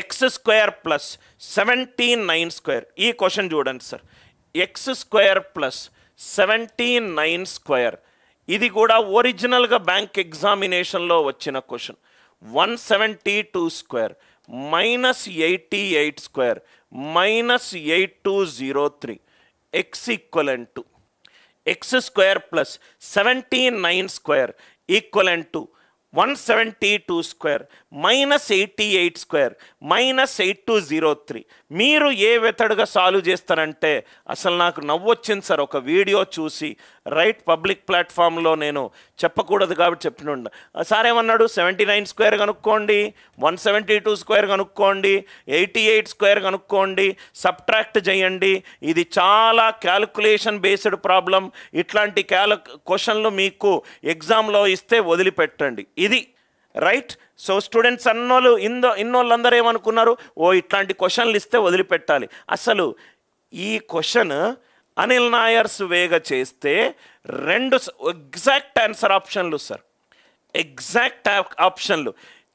X square plus seventeen nine square ఈ question చూడండి sir x square plus seventeen nine square ఇది కూడా ఒరిజినల్గా బ్యాంక్ ఎగ్జామినేషన్లో వచ్చిన question one seventy two square minus eighty eight square minus eight two zero three x equivalent to x square plus seventeen nine square equivalent to one seventy two square minus eighty eight square minus eight two zero three మీరు ఏ వెతడుగా solve చేస్తారంటే అసలు నాకు నవ్వొచ్చింది sir ఒక video చూసి right public ప్లాట్ఫామ్లో నేను చెప్పకూడదు కాబట్టి చెప్పిన సార్ ఏమన్నాడు సెవెంటీ నైన్ స్క్వేర్ కనుక్కోండి వన్ సెవెంటీ టూ స్క్వేర్ కనుక్కోండి ఎయిటీ ఎయిట్ స్క్వేర్ కనుక్కోండి సబ్ట్రాక్ట్ చేయండి ఇది చాలా క్యాలిక్యులేషన్ బేస్డ్ ప్రాబ్లం ఇట్లాంటి క్యాల క్వశ్చన్లు మీకు ఎగ్జామ్లో ఇస్తే వదిలిపెట్టండి ఇది రైట్ సో స్టూడెంట్స్ అన్నోళ్ళు ఇందో ఇన్నోళ్ళందరూ ఏమనుకున్నారు ఓ ఇట్లాంటి క్వశ్చన్లు ఇస్తే వదిలిపెట్టాలి అసలు ఈ క్వశ్చన్ అనిల్ నాయర్స్ వేగ చేస్తే రెండు ఎగ్జాక్ట్ ఆన్సర్ ఆప్షన్లు సార్ ఎగ్జాక్ట్ ఆప్షన్లు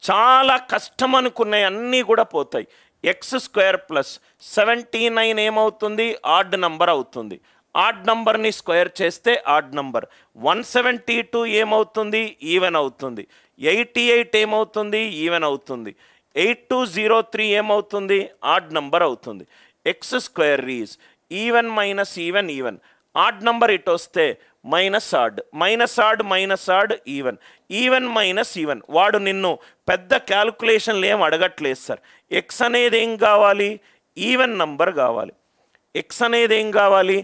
చాలా కష్టం అనుకున్నాయి అన్నీ కూడా పోతాయి x square plus seventy nine ఏమవుతుంది ఆర్డ్ నంబర్ అవుతుంది ఆడ్ నంబర్ని స్క్వేర్ చేస్తే odd number one seventy two ఏమవుతుంది ఈవెన్ అవుతుంది ఎయిటీ ఎయిట్ ఏమవుతుంది ఈవెన్ అవుతుంది ఎయిట్ టూ జీరో త్రీ ఏమవుతుంది ఆడ్ నంబర్ అవుతుంది ఎక్స్ స్క్వేర్ రీజ్ even minus even even odd number ఇటు వస్తే minus odd minus odd minus odd even even minus even వాడు నిన్ను పెద్ద క్యాలిక్యులేషన్లు ఏం అడగట్లేదు సార్ ఎక్స్ అనేది ఏం కావాలి ఈవెన్ నంబర్ కావాలి ఎక్స్ అనేది ఏం కావాలి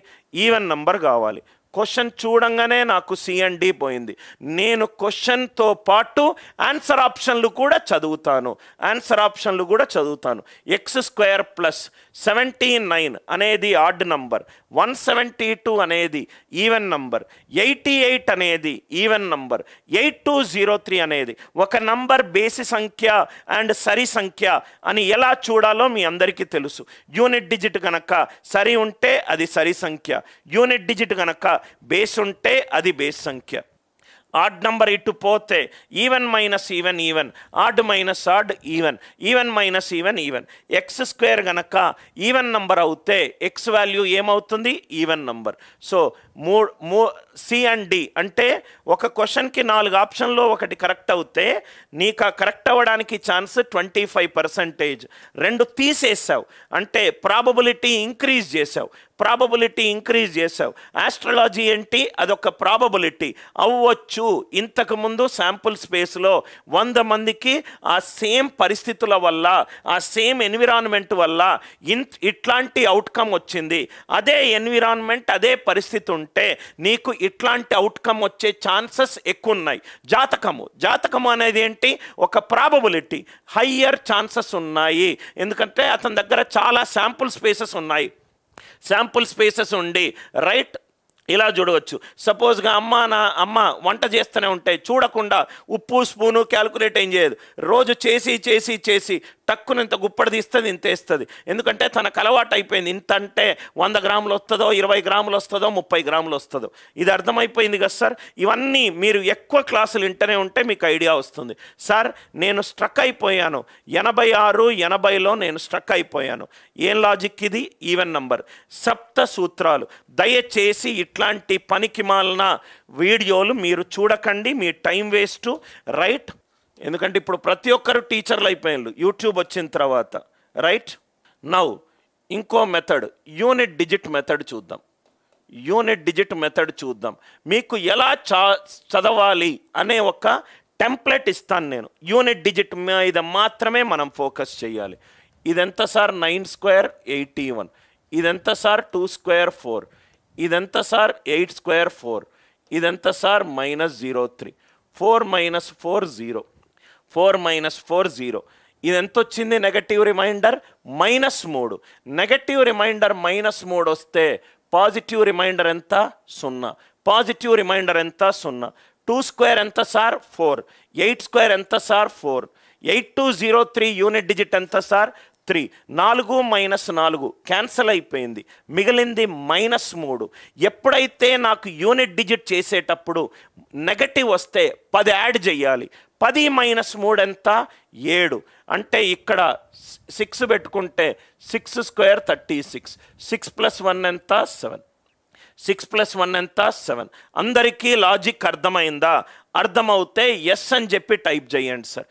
ఈవెన్ నంబర్ కావాలి క్వశ్చన్ చూడంగానే నాకు సిఎండి పోయింది నేను క్వశ్చన్తో పాటు ఆన్సర్ ఆప్షన్లు కూడా చదువుతాను ఆన్సర్ ఆప్షన్లు కూడా చదువుతాను x square plus seventy nine అనేది odd number one seventy two అనేది ఈవెన్ నంబర్ ఎయిటీ ఎయిట్ అనేది even number eight two zero three అనేది ఒక నంబర్ బేసి సంఖ్య అండ్ సరి సంఖ్య అని ఎలా చూడాలో మీ అందరికీ తెలుసు యూనిట్ డిజిట్ కనుక సరి ఉంటే అది సరి సంఖ్య యూనిట్ డిజిట్ కనుక బేస్ ఉంటే అది బేస్ సంఖ్య ఆడ్ నంబర్ ఇటు పోతే even minus even even odd minus odd even even minus even even x square గనక ఈవెన్ నంబర్ అవుతే ఎక్స్ వాల్యూ ఏమవుతుంది ఈవెన్ నంబర్ సో మూ మూ సి అండ్ డి అంటే ఒక క్వశ్చన్కి నాలుగు ఆప్షన్లో ఒకటి కరెక్ట్ అవుతే నీకు కరెక్ట్ అవ్వడానికి ఛాన్స్ ట్వంటీ ఫైవ్ పర్సంటేజ్ రెండు తీసేసావు అంటే ప్రాబబిలిటీ ఇంక్రీజ్ చేసావు ప్రాబబిలిటీ ఇంక్రీజ్ చేసావు ఆస్ట్రాలజీ ఏంటి అదొక ప్రాబబిలిటీ అవ్వచ్చు ఇంతకుముందు శాంపుల్ స్పేస్లో వంద మందికి ఆ సేమ్ పరిస్థితుల వల్ల ఆ సేమ్ ఎన్విరాన్మెంట్ వల్ల ఇన్ ఇట్లాంటి అవుట్కమ్ వచ్చింది అదే ఎన్విరాన్మెంట్ అదే పరిస్థితి ఉంటే నీకు ఇట్లాంటి అవుట్కమ్ వచ్చే ఛాన్సెస్ ఎక్కువ ఉన్నాయి జాతకము జాతకము అనేది ఏంటి ఒక ప్రాబబిలిటీ హయ్యర్ ఛాన్సెస్ ఉన్నాయి ఎందుకంటే అతని దగ్గర చాలా శాంపుల్ స్పేసెస్ ఉన్నాయి శాంపుల్ స్పేసెస్ ఉండి రైట్ ఇలా చూడవచ్చు సపోజ్గా అమ్మ నా అమ్మ వంట చేస్తూనే ఉంటాయి చూడకుండా ఉప్పు స్పూను క్యాల్కులేట్ ఏం చేయదు రోజు చేసి చేసి చేసి తక్కువనంత గుప్పడి తీస్తుంది ఇంత వేస్తుంది ఎందుకంటే తనకు అలవాటు అయిపోయింది ఇంత అంటే వంద గ్రాములు వస్తుందో ఇరవై గ్రాములు వస్తుందో ముప్పై గ్రాములు వస్తుందో ఇది అర్థమైపోయింది కదా సార్ ఇవన్నీ మీరు ఎక్కువ క్లాసులు వింటనే ఉంటే మీకు ఐడియా వస్తుంది సార్ నేను స్ట్రక్ అయిపోయాను ఎనభై ఆరు ఎనభైలో నేను స్ట్రక్ అయిపోయాను ఏం లాజిక్ ఇది ఈవెన్ నంబర్ సప్త సూత్రాలు దయచేసి ఇట్లాంటి పనికి మాలిన వీడియోలు మీరు చూడకండి మీ టైం వేస్టు రైట్ ఎందుకంటే ఇప్పుడు ప్రతి ఒక్కరు టీచర్లు అయిపోయిండ్రు యూట్యూబ్ వచ్చిన తర్వాత రైట్ నౌ ఇంకో మెథడ్ యూనిట్ డిజిట్ మెథడ్ చూద్దాం యూనిట్ డిజిట్ మెథడ్ చూద్దాం మీకు ఎలా చదవాలి అనే ఒక టెంప్లెట్ ఇస్తాను నేను యూనిట్ డిజిట్ మీద మాత్రమే మనం ఫోకస్ చేయాలి ఇదెంత sir nine square eighty one ఇదెంత సార్ టూ స్క్వేర్ ఫోర్ ఇదెంత సార్ ఎయిట్ స్క్వేర్ ఫోర్ ఇదెంత sir minus zero three four minus four zero four minus four zero ఇది ఎంత వచ్చింది నెగటివ్ రిమైండర్ మైనస్ మూడు నెగటివ్ రిమైండర్ మైనస్ మూడు వస్తే positive reminder ఎంత సున్నా పాజిటివ్ రిమైండర్ ఎంత సున్నా టూ స్క్వేర్ ఎంత సార్ ఫోర్ ఎయిట్ స్క్వేర్ ఎంత sir four eight two zero three unit digit ఎంత సార్ త్రీ నాలుగు మైనస్ నాలుగు క్యాన్సల్ అయిపోయింది మిగిలింది మైనస్ మూడు ఎప్పుడైతే నాకు యూనిట్ డిజిట్ చేసేటప్పుడు నెగటివ్ వస్తే పది యాడ్ చేయాలి పది మైనస్ మూడు ఎంత ఏడు అంటే ఇక్కడ సిక్స్ పెట్టుకుంటే six square thirty six six plus one ఎంత సెవెన్ సిక్స్ ప్లస్ వన్ ఎంత సెవెన్ అందరికీ లాజిక్ అర్థమైందా అర్థమవుతే ఎస్ అని చెప్పి టైప్ చేయండి సార్